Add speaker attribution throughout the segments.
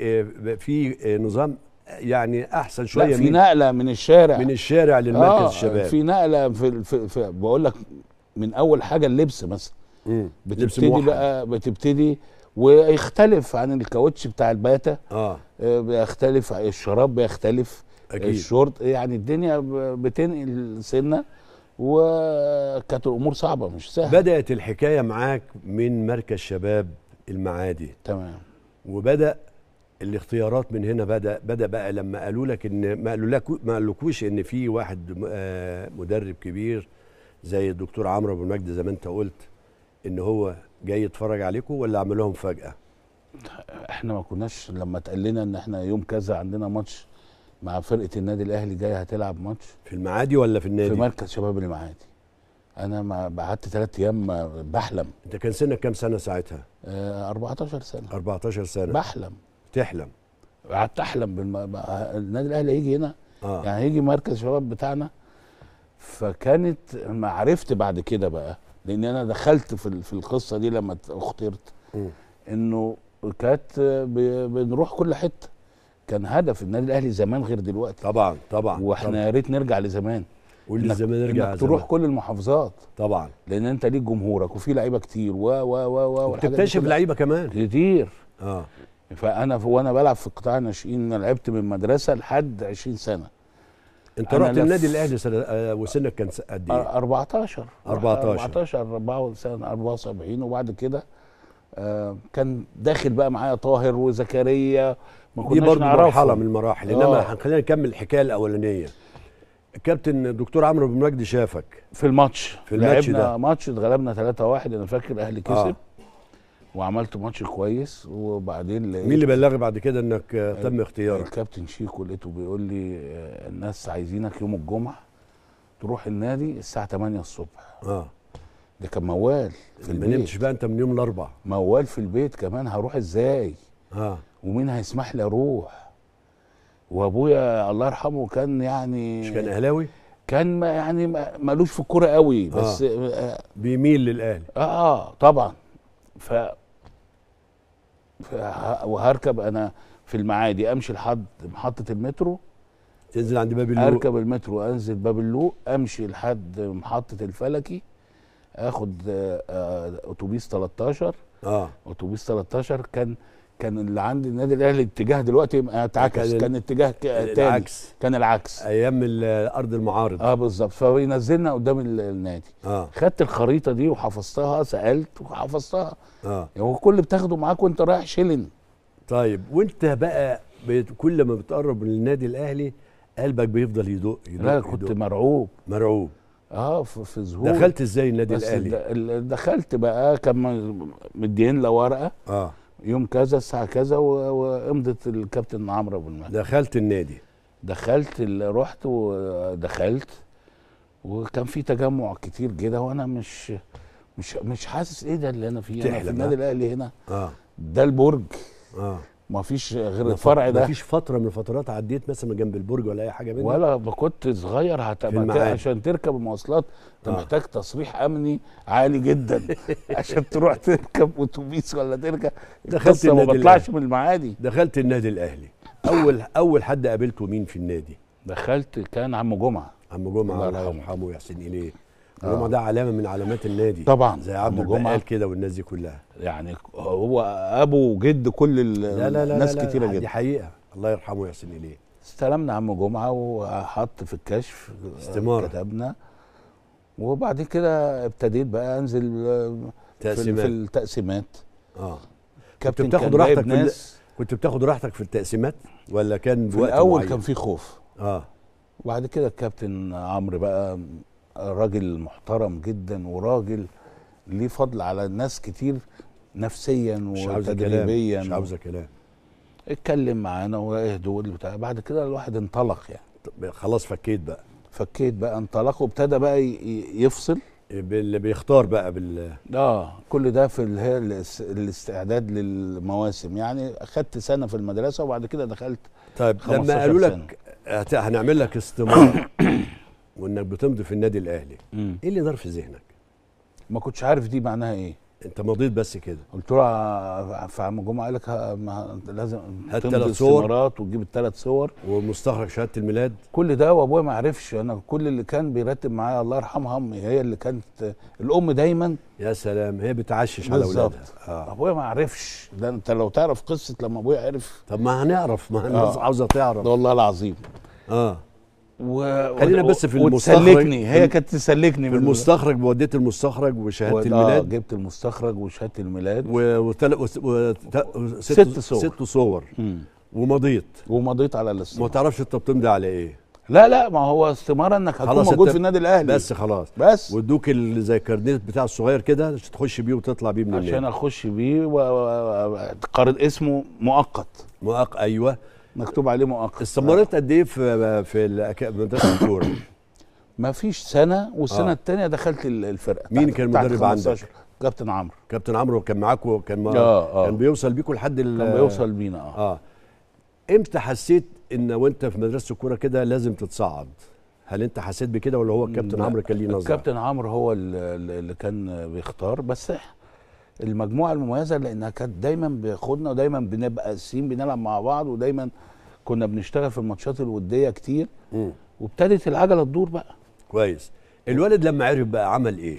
Speaker 1: آه، في نظام يعني احسن شويه في نقله من الشارع من الشارع للمركز آه الشباب في نقله في, في, في بقول لك من اول حاجه اللبس مثلا بتبتدي بقى بتبتدي ويختلف عن الكاوتش بتاع الباتا آه. اه بيختلف الشراب بيختلف أكيد. الشورت يعني الدنيا بتنقل سنه وكانت الامور صعبه مش سهله بدات الحكايه معاك من مركز شباب المعادي تمام وبدا الاختيارات من هنا بدا بدا بقى لما قالوا لك ان ما قالوا لك ما قالوكوش ان في واحد آه، مدرب كبير زي الدكتور عمرو ابو المجد زي ما انت قلت ان هو جاي يتفرج عليكم ولا عملوهم لهم فجاه احنا ما كناش لما اتقال لنا ان احنا يوم كذا عندنا ماتش مع فرقه النادي الاهلي جاي هتلعب ماتش في المعادي ولا في النادي في مركز شباب المعادي انا ما قعدت ثلاث ايام بحلم انت كان سنك كام سنه ساعتها 14 آه، سنه 14 سنه بحلم تحلم قعدت احلم بالم... النادي الاهلي هيجي هنا آه. يعني هيجي مركز شباب بتاعنا فكانت ما عرفت بعد كده بقى لان انا دخلت في في القصه دي لما اخترت انه كانت بنروح كل حته كان هدف النادي الاهلي زمان غير دلوقتي طبعا طبعا واحنا يا ريت نرجع لزمان واللي زمان نرجع انك تروح زمان. كل المحافظات طبعا لان انت ليك جمهورك وفي لعيبه كتير و و و و وتكتشف لعيبه كمان كتير اه فانا وانا بلعب في قطاع الناشئين انا لعبت من مدرسه لحد 20 سنه انت رحت النادي الاهلي آه، وسنك كان قد ايه؟ 14 14 14 سنه 74 وبعد كده آه، كان داخل بقى معايا طاهر وزكريا ما كناش دي برضه مرحله من المراحل انما آه. خلينا نكمل الحكايه الاولانيه الكابتن الدكتور عمرو بن مجدي شافك في الماتش في الماتش ده ماتش اتغلبنا 3-1 انا فاكر الاهلي كسب آه. وعملت ماتش كويس وبعدين لقيت مين اللي بلغي بعد كده انك تم اختيارك؟ الكابتن شيكو لقيته بيقول لي آه، الناس عايزينك يوم الجمعه تروح النادي الساعه 8 الصبح اه ده كان موال في البيت ما نمتش بقى انت من يوم الاربع موال في البيت كمان هروح ازاي؟ اه ومين هيسمح لي اروح؟ وابويا الله يرحمه كان يعني مش كان اهلاوي؟ كان ما يعني مالوش في الكوره قوي آه. بس آه. آه بيميل للاهلي اه طبعا وهركب انا في المعادي امشي لحد محطه المترو تنزل عند باب اللوق اركب المترو انزل باب اللوق امشي لحد محطه الفلكي اخد اتوبيس 13 اه اتوبيس آه، 13 آه. كان كان اللي عند النادي الاهلي اتجاه دلوقتي اتعكس كان, اتجاه تاني العكس كان العكس ايام الارض المعارض اه بالظبط فبينزلنا قدام النادي آه. خدت الخريطه دي وحفظتها سالت وحفظتها اه يعني هو كل بتاخده معاك وانت رايح شيلن طيب وانت بقى كل ما بتقرب من النادي الاهلي قلبك بيفضل يدق يدق لا كنت مرعوب مرعوب اه في ظهور دخلت ازاي النادي الاهلي دخلت بقى كان مدين لورقه ورقه اه يوم كذا الساعه كذا وامضت الكابتن عمرو ابو المهدي دخلت النادي دخلت رحت ودخلت وكان في تجمع كتير كده وانا مش مش مش حاسس ايه ده اللي انا فيه انا في النادي الاهلي هنا اه ده البرج اه ما فيش غير الفرع ده ما فيش فتره من الفترات عديت مثلا جنب البرج ولا اي حاجه منها ولا ما كنت صغير هتبقى عشان تركب المواصلات انت آه. محتاج تصريح امني عالي جدا عشان تروح تركب اتوبيس ولا تركب دخلت النادي ما بطلعش من المعادي دخلت النادي الاهلي اول اول حد قابلته مين في النادي دخلت كان عم جمعه عم جمعه الله يرحمه ويحسن اليه جمعه آه. ده علامه من علامات النادي طبعا زي عبد الجمعه كده والناس دي كلها يعني هو ابو جد كل لا لا لا الناس لا لا كتيره جدا دي حقيقه الله يرحمه يحسن اليه استلمنا عم جمعه وحط في الكشف استماره كتبنا وبعد كده ابتديت بقى انزل آه، تقسيمات. في التقسيمات اه كابتن كنت بتاخد راحتك في كنت بتاخد راحتك في التقسيمات ولا كان في الاول معين؟ كان في خوف اه وبعد كده الكابتن عمرو بقى راجل محترم جدا وراجل ليه فضل على ناس كتير نفسيا مش وتدريبيا مش عاوزه كلام اتكلم معانا واهدوا بتاع بعد كده الواحد انطلق يعني خلاص فكيت بقى فكيت بقى انطلق وابتدى بقى يفصل اللي بيختار بقى بال اه كل ده في اللي هي الاستعداد للمواسم يعني اخدت سنه في المدرسه وبعد كده دخلت طيب لما قالوا لك هنعمل لك استماره وانك بتمضي في النادي الاهلي مم. ايه اللي دار في ذهنك ما كنتش عارف دي معناها ايه انت مضيت بس كده قلت له فعم جمعه قال لك لازم هات ثلاث صور وتجيب الثلاث صور ومستخرج شهاده الميلاد كل ده وابويا ما عرفش انا كل اللي كان بيرتب معايا الله يرحمها امي هي اللي كانت الام دايما يا سلام هي بتعشش على اولادها آه. ابويا ما عرفش ده انت لو تعرف قصه لما ابويا عرف طب ما هنعرف ما الناس آه. عاوزه تعرف ده والله العظيم اه و... خلينا بس في المستخرج وتسلكني هي كانت تسلكني في المستخرج وديت المستخرج وشهاده و... الميلاد جبت المستخرج وشهاده الميلاد و... وتل... وست... وست... ست... ست صور ست صور مم. ومضيت ومضيت على الاستماره ما تعرفش انت بتمضي على ايه لا لا ما هو استماره انك هتكون موجود في النادي الاهلي بس خلاص بس وادوك زي الكارديت بتاع الصغير كده عشان تخش بيه وتطلع بيه من عشان اخش بيه وقرض اسمه مؤقت مؤقت ايوه مكتوب عليه مؤقت استمرت قد ايه في في مدرسه الكوره؟ ما فيش سنه والسنه آه. الثانيه دخلت الفرقه مين كان المدرب عندك؟ كابتن عمرو كابتن عمرو كان معاكم كان ما آه آه. كان بيوصل بيكم لحد كان بيوصل بينا اه اه امتى حسيت ان وانت في مدرسه الكوره كده لازم تتصعد؟ هل انت حسيت بكده ولا هو الكابتن عمرو كان ليه نظره؟ الكابتن عمرو هو اللي كان بيختار بس المجموعه المميزه لانها كانت دايما بياخدنا ودايما بنبقى قاسيين بنلعب مع بعض ودايما كنا بنشتغل في الماتشات الوديه كتير وابتدت العجله تدور بقى كويس الولد لما عرف بقى عمل ايه؟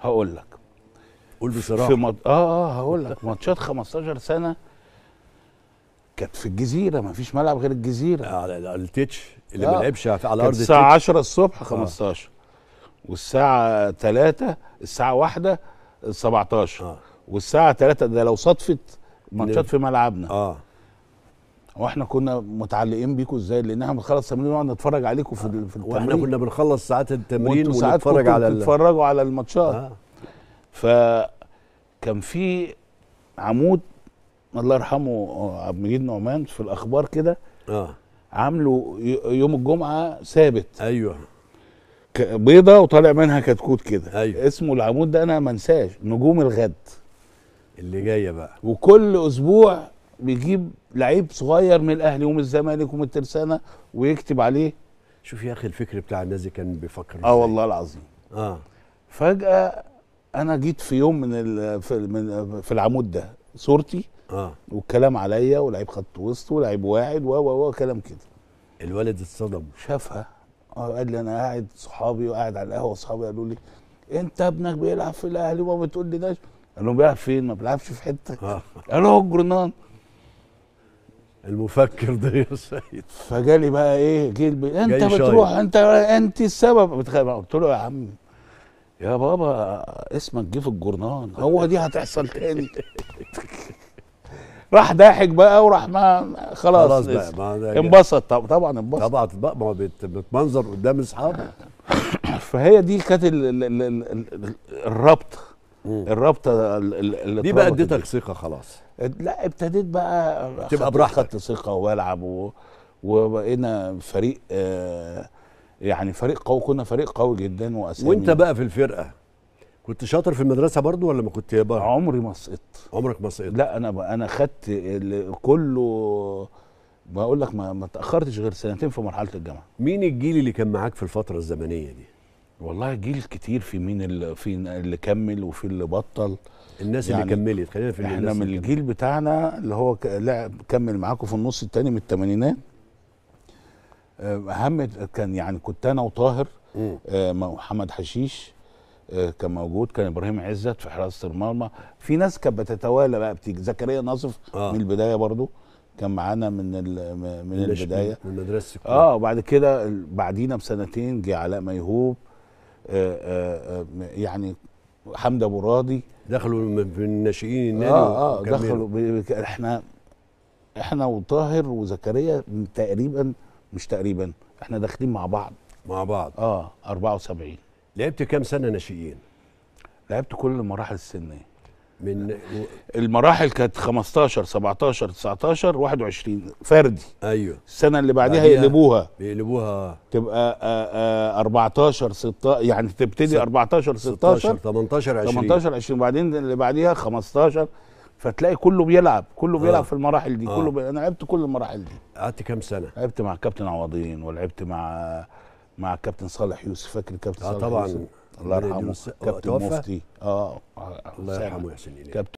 Speaker 1: هقول لك قول بصراحه في مط... اه اه هقول لك ماتشات 15 سنه كانت في الجزيره ما فيش ملعب غير الجزيره على التتش اللي آه. ما لعبش على ارض التتش الساعه 10 الصبح 15 آه. والساعه 3 الساعه 1 ال 17 آه. والساعه 3 ده لو صدفت ماتشات في ملعبنا اه واحنا كنا متعلقين بيكم ازاي لان احنا بنخلص تمرين ونقعد نتفرج عليكم في, آه. في التمرين واحنا كنا بنخلص ساعات التمرين ونتفرج على تتفرجوا على الماتشات آه. فكان في عمود الله يرحمه آه، عبد المجيد نعمان في الاخبار كده اه عامله يوم الجمعه ثابت ايوه بيضه وطالع منها كتكوت كده أيوة. اسمه العمود ده انا ما انساش نجوم الغد اللي جايه بقى وكل اسبوع بيجيب لعيب صغير من الاهلي ومن الزمالك ومن الترسانه ويكتب عليه شوف يا اخي الفكر بتاع الناس كان بيفكر اه والله العظيم اه فجاه انا جيت في يوم من في, من في العمود ده صورتي اه والكلام عليا ولعيب خط وسط ولعيب واعد و و كلام كده الوالد اتصدم شافها آه، قال لي انا قاعد صحابي وقاعد على القهوه صحابي قالوا لي انت ابنك بيلعب في الاهلي وما بتقول لي ده قال لهم بيلعب فين ما بيلعبش في حته آه. قالوا هو الجرنان المفكر ده يا سيد فجالي بقى ايه جيل انت بتروح شايف. انت انت السبب قلت له يا عم يا بابا اسمك جه في الجورنال هو دي هتحصل تاني راح ضاحك بقى وراح ما خلاص خلاص بقى ما انبسط طبعا طبعا انبسط طبعا بقى ما بتمنظر قدام اصحابه فهي دي كانت الربط الربطه اللي دي بقى اديتك ثقه خلاص لا ابتديت بقى تبقى براحتك خدت ثقه والعب وبقينا فريق آه يعني فريق قوي كنا فريق قوي جدا واسامي وانت بقى في الفرقه كنت شاطر في المدرسه برضو ولا ما كنت يا بقى عمري ما سقطت عمرك ما سقطت لا انا انا خدت كله بقول لك ما, ما تاخرتش غير سنتين في مرحله الجامعه مين الجيل اللي كان معاك في الفتره الزمنيه دي والله جيل كتير في مين اللي في اللي كمل وفي اللي بطل الناس يعني اللي كملت خلينا في احنا من الجيل كمل. بتاعنا اللي هو لعب كمل معاكم في النص الثاني من الثمانينات آه، اهم كان يعني كنت انا وطاهر آه، محمد حشيش آه، كان موجود كان ابراهيم عزت في حراسه المرمى في ناس كانت بتتوالى بقى بتيجي زكريا ناصف آه. من البدايه برضو كان معانا من من البدايه من مدرسه اه وبعد كده بعدينا بسنتين جه علاء ميهوب آآ آه، آآ آه، يعني حمد ابو راضي دخلوا في الناشئين النادي اه اه دخلوا احنا احنا وطاهر وزكريا تقريبا مش تقريبا احنا داخلين مع بعض مع بعض اه 74 لعبت كام سنه ناشئين لعبت كل المراحل السنيه من المراحل كانت 15 17 19 21 فردي ايوه السنه اللي بعديها يقلبوها بيقلبوها تبقى آآ آآ 14 16 يعني تبتدي 14 16, 16 18 20 18 20 وبعدين اللي بعديها 15 فتلاقي كله بيلعب كله بيلعب آه. في المراحل دي آه. كله بي... انا لعبت كل المراحل دي قعدت كام سنه لعبت مع كابتن عوضين ولعبت مع مع كابتن صالح يوسف فاكر كابتن آه صالح آه طبعا يوسف الله يرحمه آه، كابتن مفتي آه،, اه الله يرحمه يا حسين كابتن